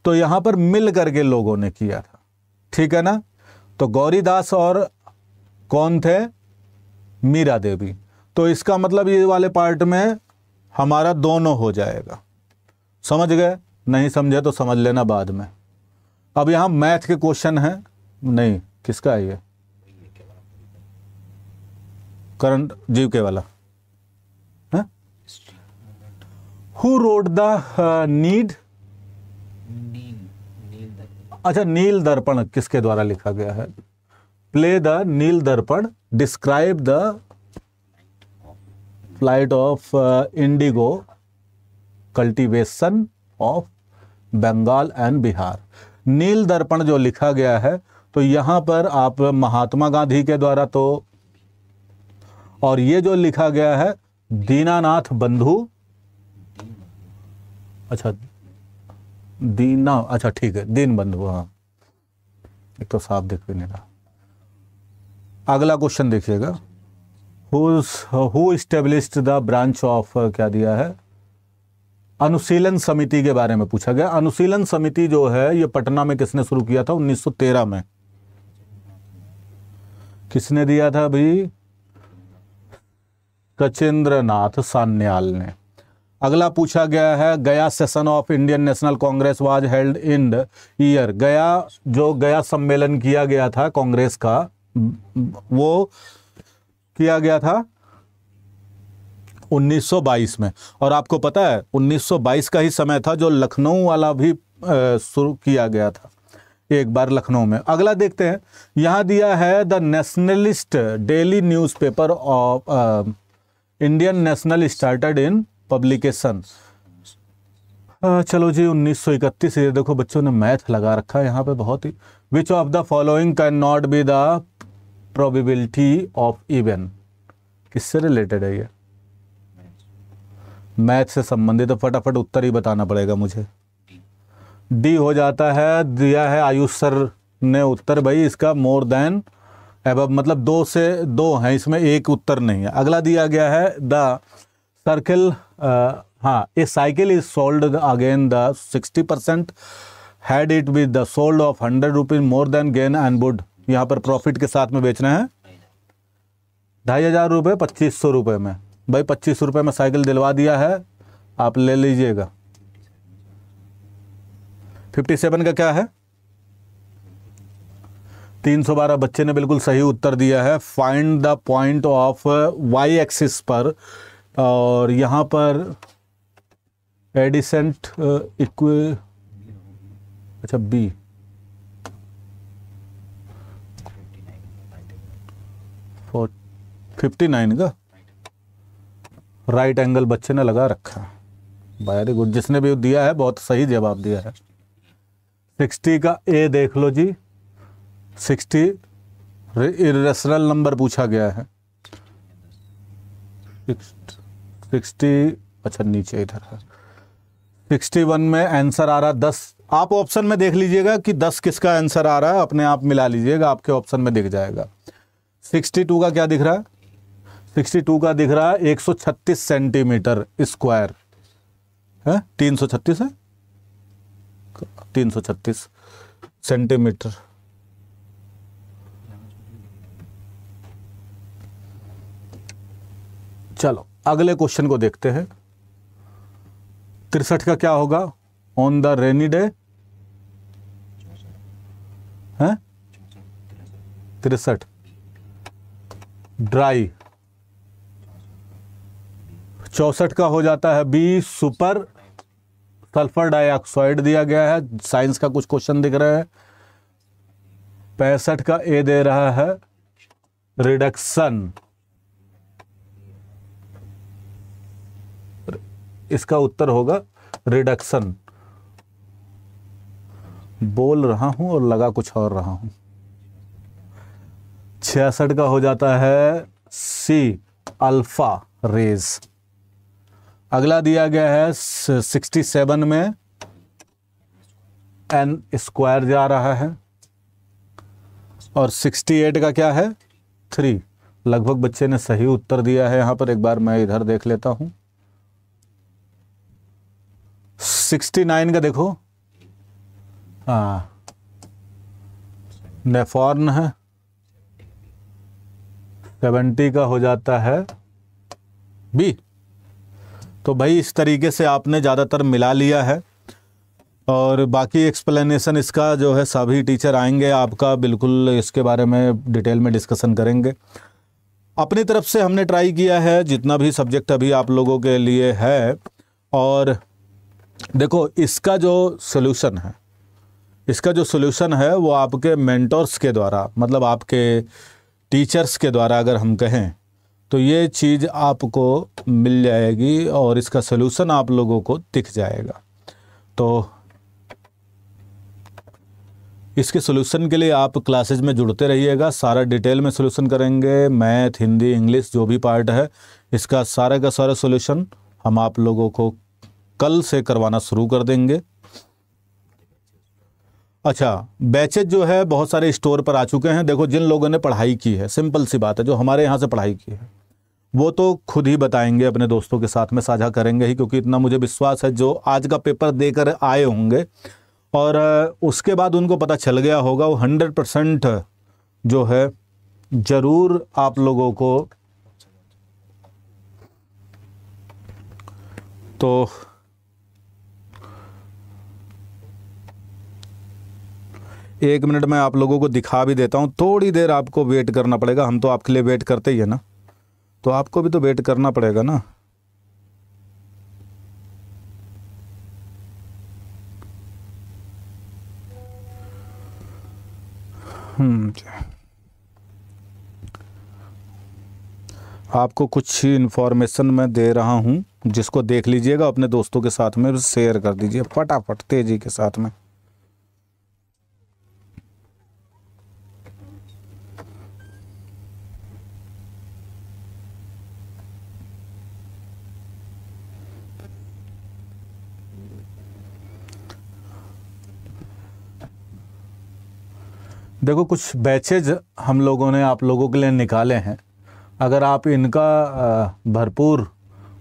तो यहां पर मिल करके लोगों ने किया था ठीक है ना तो गौरीदास और कौन थे मीरा देवी तो इसका मतलब ये वाले पार्ट में हमारा दोनों हो जाएगा समझ गए नहीं समझे तो समझ लेना बाद में अब यहाँ मैथ के क्वेश्चन हैं नहीं किसका है ये करंट जीव के वाला हु रोड द नीड अच्छा नील दर्पण किसके द्वारा लिखा गया है play the Nil Darpan describe the flight of indigo cultivation of Bengal and Bihar Nil Darpan जो लिखा गया है तो यहां पर आप महात्मा गांधी के द्वारा तो और ये जो लिखा गया है दीनानाथ बंधु अच्छा दीना अच्छा ठीक है दीन बंधु हाँ एक तो साफ दिख भी नहीं रहा अगला क्वेश्चन देखिएगा who established the branch of क्या दिया है अनुशीलन समिति के बारे में पूछा गया अनुशीलन समिति जो है ये पटना में किसने शुरू किया था 1913 में किसने दिया था अभी सचेंद्र नाथ सान्याल ने अगला पूछा गया है Gaya session of Indian National Congress was held in year गया जो गया सम्मेलन किया गया था कांग्रेस का वो किया गया था 1922 में और आपको पता है 1922 का ही समय था जो लखनऊ वाला भी शुरू किया गया था एक बार लखनऊ में अगला देखते हैं यहाँ दिया है the nationalist daily newspaper of Indian National started in publication चलो जी 1931 ये देखो बच्चों ने मैथ लगा रखा है यहाँ पे बहुत ही which of the following can not be the probability of event किससे रिलेटेड है ये मैथ से संबंधित तो फटाफट उत्तर ही बताना पड़ेगा मुझे डी हो जाता है दिया है आयुष सर ने उत्तर भाई इसका मोर देन एब मतलब दो से दो हैं इसमें एक उत्तर नहीं है अगला दिया गया है द सर्किल हाँ a cycle is sold again the sixty percent had it with the sold of hundred rupees more than gain and would यहाँ पर प्रॉफिट के साथ में बेचना है ढाई हजार रुपये पच्चीस सौ रुपये में भाई पच्चीस रुपये में साइकिल दिलवा दिया है आप ले लीजिएगा फिफ्टी सेवन का क्या है तीन सौ बारह बच्चे ने बिल्कुल सही उत्तर दिया है find the point of Y axis पर और यहाँ पर एडिसेंट इक्वे uh, अच्छा बी फिफ्टी नाइन का राइट एंगल बच्चे ने लगा रखा वेरी गुड जिसने भी दिया है बहुत सही जवाब दिया है सिक्सटी का ए देख लो जी सिक्सटी इेशनल नंबर पूछा गया है सिक्सटी अच्छा नीचे इधर है सिक्सटी वन में आंसर आ रहा दस आप ऑप्शन में देख लीजिएगा कि दस किसका आंसर आ रहा है अपने आप मिला लीजिएगा आपके ऑप्शन में दिख जाएगा सिक्सटी टू का क्या दिख रहा है सिक्सटी टू का दिख रहा है एक सौ छत्तीस सेंटीमीटर स्क्वायर है तीन सौ छत्तीस है तीन सौ छत्तीस सेंटीमीटर चलो अगले क्वेश्चन को देखते हैं तिरसठ का क्या होगा ऑन द रेनी डे है तिरसठ ड्राई चौसठ का हो जाता है बी सुपर सल्फर डाइऑक्साइड दिया गया है साइंस का कुछ क्वेश्चन दिख रहे हैं पैंसठ का ए दे रहा है रिडक्शन इसका उत्तर होगा रिडक्शन बोल रहा हूं और लगा कुछ और रहा हूं छियासठ का हो जाता है सी अल्फा रेज अगला दिया गया है सिक्सटी सेवन में एन स्क्वायर जा रहा है और सिक्सटी एट का क्या है थ्री लगभग बच्चे ने सही उत्तर दिया है यहां पर एक बार मैं इधर देख लेता हूं सिक्सटी नाइन का देखो हाँ नेफॉर्न है सेवेंटी का हो जाता है बी तो भाई इस तरीके से आपने ज़्यादातर मिला लिया है और बाकी एक्सप्लेनेशन इसका जो है सभी टीचर आएंगे आपका बिल्कुल इसके बारे में डिटेल में डिस्कशन करेंगे अपनी तरफ से हमने ट्राई किया है जितना भी सब्जेक्ट अभी आप लोगों के लिए है और देखो इसका जो सोल्यूशन है इसका जो सोल्यूशन है वो आपके मेंटोर्स के द्वारा मतलब आपके टीचर्स के द्वारा अगर हम कहें तो ये चीज़ आपको मिल जाएगी और इसका सलूशन आप लोगों को दिख जाएगा तो इसके सलूशन के लिए आप क्लासेज में जुड़ते रहिएगा सारा डिटेल में सलूशन करेंगे मैथ हिंदी इंग्लिश जो भी पार्ट है इसका सारा का सारा सलूशन हम आप लोगों को कल से करवाना शुरू कर देंगे अच्छा बैचेज जो है बहुत सारे स्टोर पर आ चुके हैं देखो जिन लोगों ने पढ़ाई की है सिंपल सी बात है जो हमारे यहाँ से पढ़ाई की है वो तो खुद ही बताएंगे अपने दोस्तों के साथ में साझा करेंगे ही क्योंकि इतना मुझे विश्वास है जो आज का पेपर देकर आए होंगे और उसके बाद उनको पता चल गया होगा वो हंड्रेड परसेंट जो है ज़रूर आप लोगों को तो एक मिनट में आप लोगों को दिखा भी देता हूँ थोड़ी देर आपको वेट करना पड़ेगा हम तो आपके लिए वेट करते ही है ना तो आपको भी तो वेट करना पड़ेगा ना हम्म, आपको कुछ इन्फॉर्मेशन मैं दे रहा हूं जिसको देख लीजिएगा अपने दोस्तों के साथ में शेयर कर दीजिए फटाफट तेज़ी के साथ में देखो कुछ बैचेज हम लोगों ने आप लोगों के लिए निकाले हैं अगर आप इनका भरपूर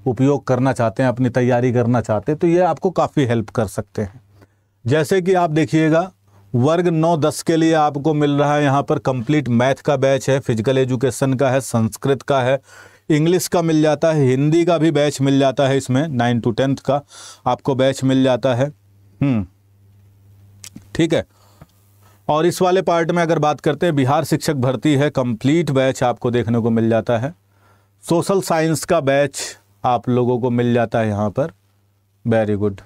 उपयोग करना चाहते हैं अपनी तैयारी करना चाहते हैं तो ये आपको काफ़ी हेल्प कर सकते हैं जैसे कि आप देखिएगा वर्ग नौ दस के लिए आपको मिल रहा है यहाँ पर कंप्लीट मैथ का बैच है फिजिकल एजुकेशन का है संस्कृत का है इंग्लिश का मिल जाता है हिंदी का भी बैच मिल जाता है इसमें नाइन टू टेंथ का आपको बैच मिल जाता है हम्म, ठीक है और इस वाले पार्ट में अगर बात करते हैं बिहार शिक्षक भर्ती है कंप्लीट बैच आपको देखने को मिल जाता है सोशल साइंस का बैच आप लोगों को मिल जाता है यहाँ पर वेरी गुड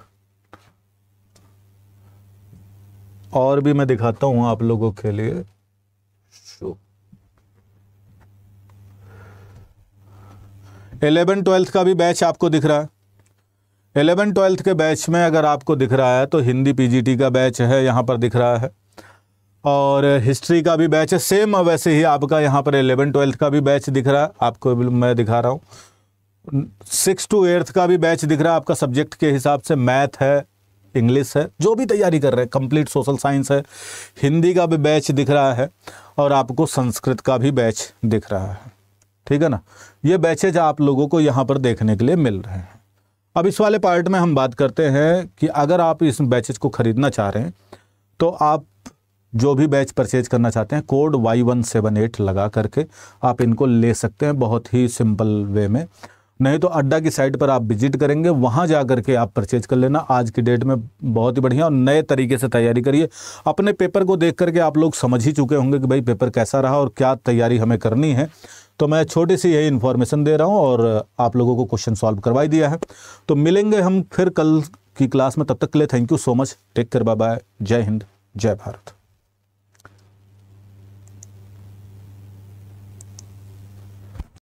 और भी मैं दिखाता हूँ आप लोगों के लिए एलेवन ट्वेल्थ का भी बैच आपको दिख रहा है एलेवन ट्वेल्थ के बैच में अगर आपको दिख रहा है तो हिंदी पीजीटी का बैच है यहाँ पर दिख रहा है और हिस्ट्री का भी बैच है सेम वैसे ही आपका यहाँ पर एलेवन ट्वेल्थ का भी बैच दिख रहा है आपको मैं दिखा रहा हूँ सिक्स टू एट्थ का भी बैच दिख रहा है आपका सब्जेक्ट के हिसाब से मैथ है इंग्लिश है जो भी तैयारी कर रहे हैं कंप्लीट सोशल साइंस है हिंदी का भी बैच दिख रहा है और आपको संस्कृत का भी बैच दिख रहा है ठीक है ना ये बैचेज आप लोगों को यहाँ पर देखने के लिए मिल रहे हैं अब इस वाले पार्ट में हम बात करते हैं कि अगर आप इस बैचेज को ख़रीदना चाह रहे हैं तो आप जो भी बैच परचेज करना चाहते हैं code Y one seven eight लगा करके आप इनको ले सकते हैं बहुत ही सिंपल वे में नहीं तो अड्डा की साइट पर आप विजिट करेंगे वहाँ जा करके आप परचेज कर लेना आज की डेट में बहुत ही बढ़िया और नए तरीके से तैयारी करिए अपने पेपर को देख करके आप लोग समझ ही चुके होंगे कि भाई पेपर कैसा रहा और क्या तैयारी हमें करनी है तो मैं छोटी सी यही इन्फॉर्मेशन दे रहा हूँ और आप लोगों को क्वेश्चन सॉल्व करवाई दिया है तो मिलेंगे हम फिर कल की क्लास में तब तक के लिए thank you so much take care bye bye जय हिंद जय भारत